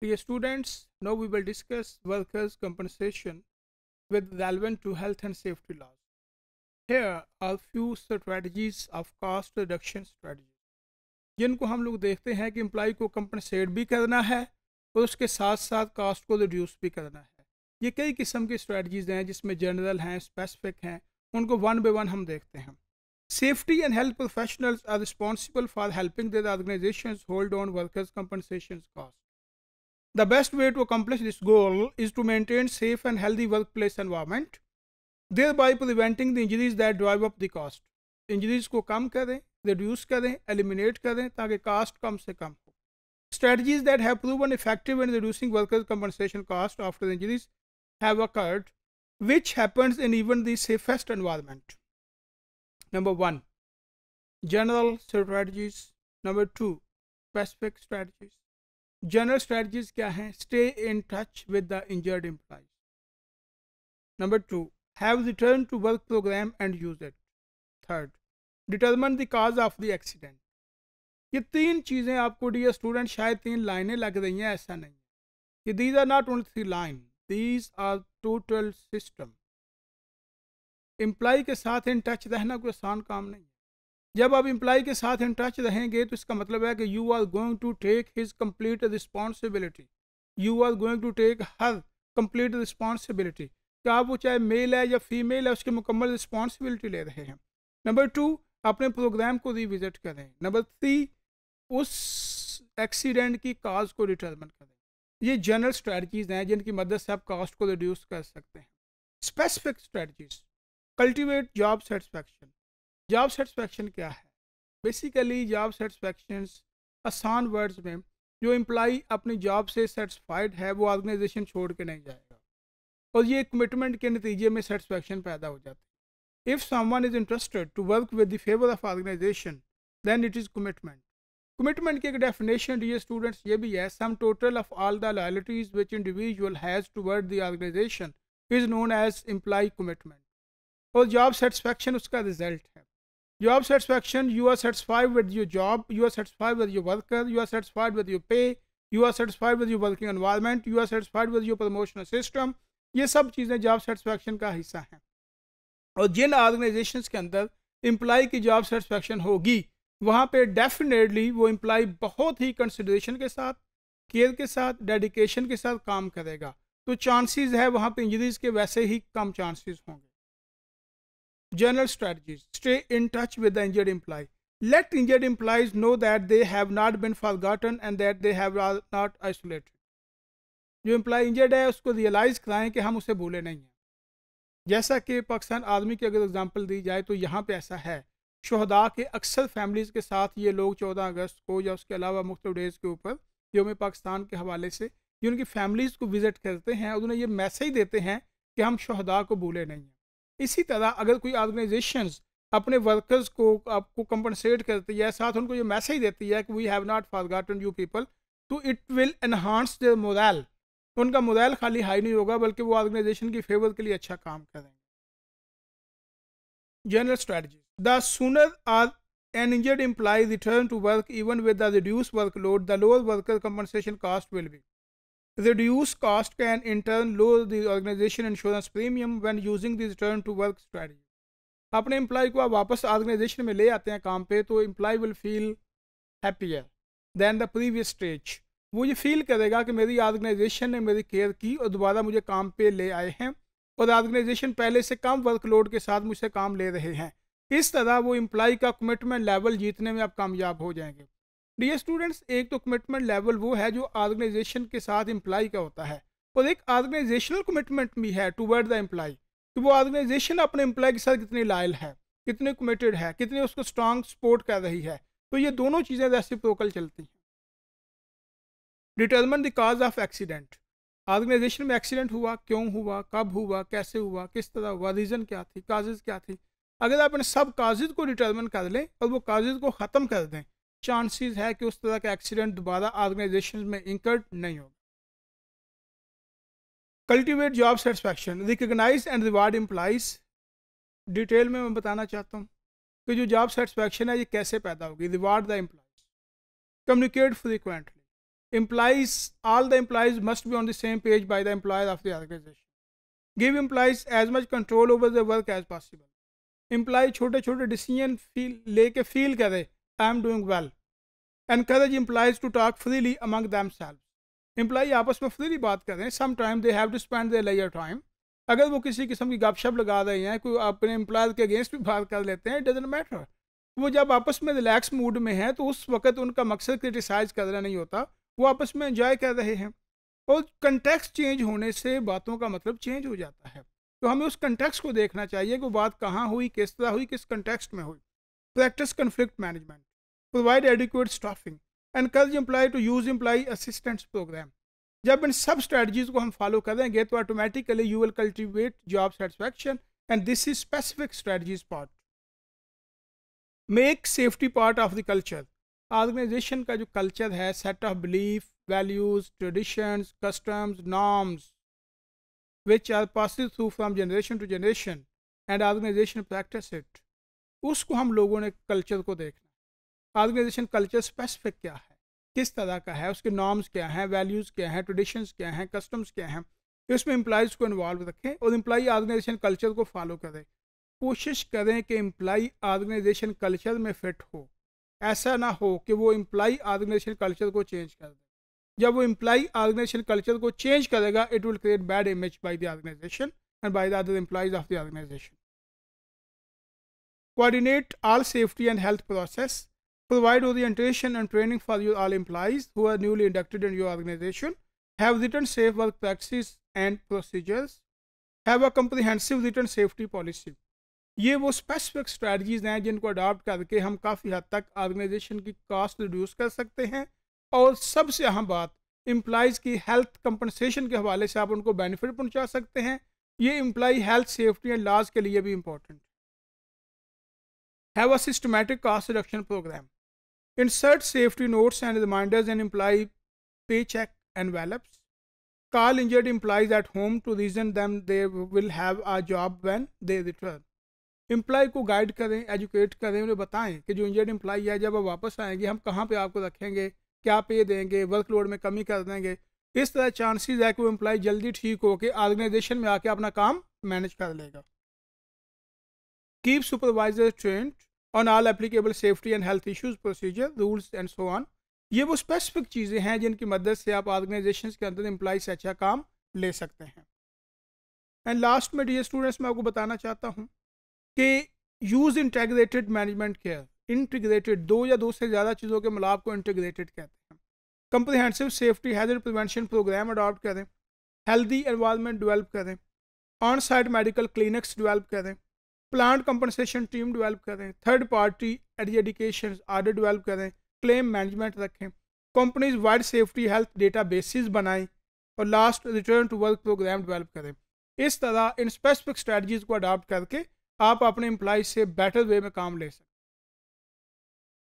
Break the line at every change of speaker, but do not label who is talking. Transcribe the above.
Dear students, now we will discuss workers' compensation with relevant to health and safety laws. Here are few strategies of cost reduction strategy. जिनको हम लोग देखते हैं कि employee को compensate भी करना है और उसके साथ साथ cost को reduce भी करना है ये कई किस्म की strategies हैं जिसमें general हैं specific हैं उनको one by one हम देखते हैं Safety and health professionals are responsible for helping their organizations hold on workers' compensation costs. The best way to accomplish this goal is to maintain safe and healthy workplace environment, thereby preventing the injuries that drive up the cost. Injuries go come, kare, reduce kare, eliminate kare, taake cost kam se come. Strategies that have proven effective in reducing workers' compensation cost after injuries have occurred, which happens in even the safest environment. Number one, general strategies. Number two, specific strategies. General strategies क्या हैं stay in touch with the injured employees number two have return to work program and use it third determine the cause of the accident ये तीन चीज़ें आपको dear student शायद तीन लाइनें लग रही हैं ऐसा नहीं ये these are not only three line these are total system employee के साथ इन टच रहना कोई आसान काम नहीं जब आप इम्प्लाई के साथ इन टच रहेंगे तो इसका मतलब है कि you are going to take his complete responsibility you are going to take her complete responsibility क्या वो चाहे मेल है या फीमेल है उसकी मुकम्मल रिस्पॉन्सिबिलिटी ले रहे हैं नंबर टू अपने प्रोग्राम को रिविजिट करें नंबर थ्री उस एक्सीडेंट की काज को डिटर्मन करें ये जनरल स्ट्रेटजीज हैं जिनकी मदद से आप कास्ट को रिड्यूस कर सकते हैं specific strategies cultivate job satisfaction job satisfaction क्या है बेसिकली जॉब सेटिस्फेक्शन आसान वर्ड्स में जो एम्प्लाई अपनी जॉब से सेटिस्फाइड है वो ऑर्गेनाइजेशन छोड़ के नहीं जाएगा और ये कमिटमेंट के नतीजे में सेटिस्फेक्शन पैदा हो जाती है if someone is interested to work with the favour of organisation then it is commitment commitment की एक डेफिनेशन डी स्टूडेंट्स ये भी है sum total of all the loyalties which individual has to toward the organisation is known as employee commitment और job satisfaction उसका result Job satisfaction, you are satisfied with your job, you are satisfied with your worker, you are satisfied with your pay, you are satisfied with your working environment, you are satisfied with your promotional system. ये सब चीज़ें job satisfaction का हिस्सा हैं और जिन organisation के अंदर employ की जॉब सेटिस्फेक्शन होगी वहाँ पे डेफिनेटली वो एम्प्लॉय बहुत ही कंसिडरेशन के साथ केयर के साथ डेडिकेशन के साथ काम करेगा तो चांसेस है वहाँ पे इंजरीज के वैसे ही कम चांसेस होंगे General strategies. Stay in touch with the injured employee. Let injured employees know that they have not been forgotten and that they have not isolated. जो एम्प्लॉय इंजर्ड है उसको रियलाइज़ कराएं कि हम उसे भूले नहीं हैं जैसा कि पाकिस्तान आर्मी की अगर एग्ज़ाम्पल दी जाए तो यहाँ पे ऐसा है शहदा के अक्सर फैमिलीज़ के साथ ये लोग 14 अगस्त को या उसके अलावा मुख्तु डेज़ के ऊपर योम पाकिस्तान के हवाले से ये उनकी फैमिलीज़ को विज़िट करते हैं और उन्हें ये मैसेज देते हैं कि हम शहदा को भूले नहीं हैं इसी तरह अगर कोई ऑर्गेनाइजेशन अपने वर्कर्स को आपको कंपनसेट करती है साथ उनको ये मैसेज देती है कि we have not forgotten you people तो it will enhance the morale उनका मोरल खाली हाई नहीं होगा बल्कि वो ऑर्गेनाइजेशन की फेवर के लिए अच्छा काम करेंगे general strategy the sooner our injured employee return to work even with the reduce work load the lower worker compensation cost will be Reduce cost can in turn lower the organization insurance premium when using the return to work strategy. अपने employee को आप वापस organisation में ले आते हैं काम पे तो employee will feel happier than the previous stage वो ये फील करेगा कि मेरी ऑर्गेनाइजेशन ने मेरी केयर की और दोबारा मुझे काम पे ले आए हैं और ऑर्गेनाइजेशन पहले से कम वर्कलोड के साथ मुझसे काम ले रहे हैं इस तरह वो एम्प्लॉय का कमिटमेंट लेवल जीतने में आप कामयाब हो जाएंगे डी स्टूडेंट्स एक तो कमिटमेंट लेवल वो है जो ऑर्गेनाइजेशन के साथ एम्प्लाई का होता है और एक ऑर्गेनाइजेशनल कमिटमेंट भी है टूवर्ड द एम्प्लाई कि वो ऑर्गेनाइजेशन अपने एम्प्लॉय के साथ कितने लायल है कितने कमिटेड है कितने उसको स्ट्रांग सपोर्ट कर रही है तो ये दोनों चीज़ें वैसे प्रोकल चलती हैं determine the cause of accident organisation में एक्सीडेंट हुआ क्यों हुआ कब हुआ कैसे हुआ किस तरह हुआ रीज़न क्या थी काजेज क्या थी अगर आप इन सब काजेज को डिटर्मन कर लें और वो काजेज को ख़त्म कर दें चांसेस है कि उस तरह का एक्सीडेंट दोबारा ऑर्गेनाइजेशन में इंकर्ड नहीं होगा cultivate job satisfaction recognise and reward employees detail में मैं बताना चाहता हूँ कि जो जॉब सेटिस्फैक्शन है ये कैसे पैदा होगी reward the employees communicate frequently employees all the employees must be on the same page by the employer of the organisation give employees as much control over the work as possible employee छोटे छोटे decision feel लेके feel करे I am doing well encourage employees to talk freely among them self employee आपस में freely बात कर रहे हैं some time they have to spend they layer time अगर वो किसी किस्म की गपशप लगा रहे हैं कोई अपने एम्प्लॉयर के अगेंस्ट भी बात कर लेते हैं इट डजेंट मैटर वो जब आपस में रिलैक्स मूड में है तो उस वक्त उनका मकसद क्रिटिसाइज करना नहीं होता वो आपस में इंजॉय कर रहे हैं और कंटेक्स चेंज होने से बातों का मतलब चेंज हो जाता है तो हमें उस कंटेक्स को देखना चाहिए कि बात कहाँ हुई किस तरह हुई किस कंटेक्सट में हुई practice conflict management provide adequate staffing encourage employee to use employee assistants program जब इन सब स्ट्रेटजीज को हम फॉलो करेंगे तो automatically you will cultivate job satisfaction and this is specific strategies part make safety part of the culture organisation का जो culture है set of belief values traditions customs norms which are pass through from generation to generation and organisation practice it उसको हम लोगों ने culture को देखना organization culture specific क्या है किस तरह का है उसके नॉर्म्स क्या हैं वैल्यूज़ क्या हैं ट्रेडिशंस क्या हैं कस्टम्स क्या हैं इसमें इम्प्लाइज को इन्वॉल्व रखें और इम्प्लाई ऑर्गेनाइजेशन कल्चर को फॉलो करें कोशिश करें कि इम्प्लाई ऑर्गेनाइजेशन कल्चर में फिट हो ऐसा ना हो कि वो इम्प्लाई ऑर्गेनाइजेशन कल्चर को चेंज कर दे जब वो इम्प्लाई ऑर्गेनाइजेशन कल्चर को चेंज करेगा it will create bad image by the organisation and by the other employees of the organisation coordinate all safety and health process provide orientation and training for your all employees who are newly inducted in your organization, have written safe work practices and procedures, have a comprehensive written safety policy. ये वो specific strategies हैं जिनको adopt करके हम काफ़ी हद तक organisation की कॉस्ट रिड्यूस कर सकते हैं और सबसे अहम बात एम्प्लॉयज़ की हेल्थ कंपनसेशन के हवाले से आप उनको बेनिफिट पहुंचा सकते हैं ये employee health safety and laws के लिए भी important have a systematic cost reduction programme insert safety notes and reminders and imply paycheck envelopes. Call injured employees at home to reason them they will have a job when they return. Employee को guide करें educate करें उन्हें बताएं कि जो injured imply है जब वो वापस आएंगे हम कहाँ पे आपको रखेंगे क्या पे देंगे वर्कलोड में कमी कर देंगे इस तरह चांसेस है कि वो एम्प्लॉय जल्दी ठीक होकर ऑर्गेनाइजेशन में आके अपना काम मैनेज कर लेगा keep supervisor trained on all applicable safety and health issues procedure rules and so on ये वो स्पेसिफिक चीज़ें हैं जिनकी मदद से आप ऑर्गेनाइजेशन के अंदर एम्प्लाई से अच्छा काम ले सकते हैं एंड लास्ट में डी स्टूडेंट्स मैं आपको बताना चाहता हूँ कि use integrated management care integrated दो या दो से ज़्यादा चीज़ों के मिलाप को इंटीग्रेटेड कहते हैं comprehensive safety hazard prevention programme adopt करें हेल्दी एनवायरमेंट डेवलप करें on site medical clinics develop करें प्लांट कंपनसेशन टीम डेवलप करें third party education order develop करें क्लेम मैनेजमेंट रखें companies wide safety health data basis बनाएं और last return to work programme develop करें इस तरह इन स्पेसिफिक स्ट्रेटजीज को अडाप्ट करके आप अपने एम्प्लॉज से बेटर वे में काम ले सकते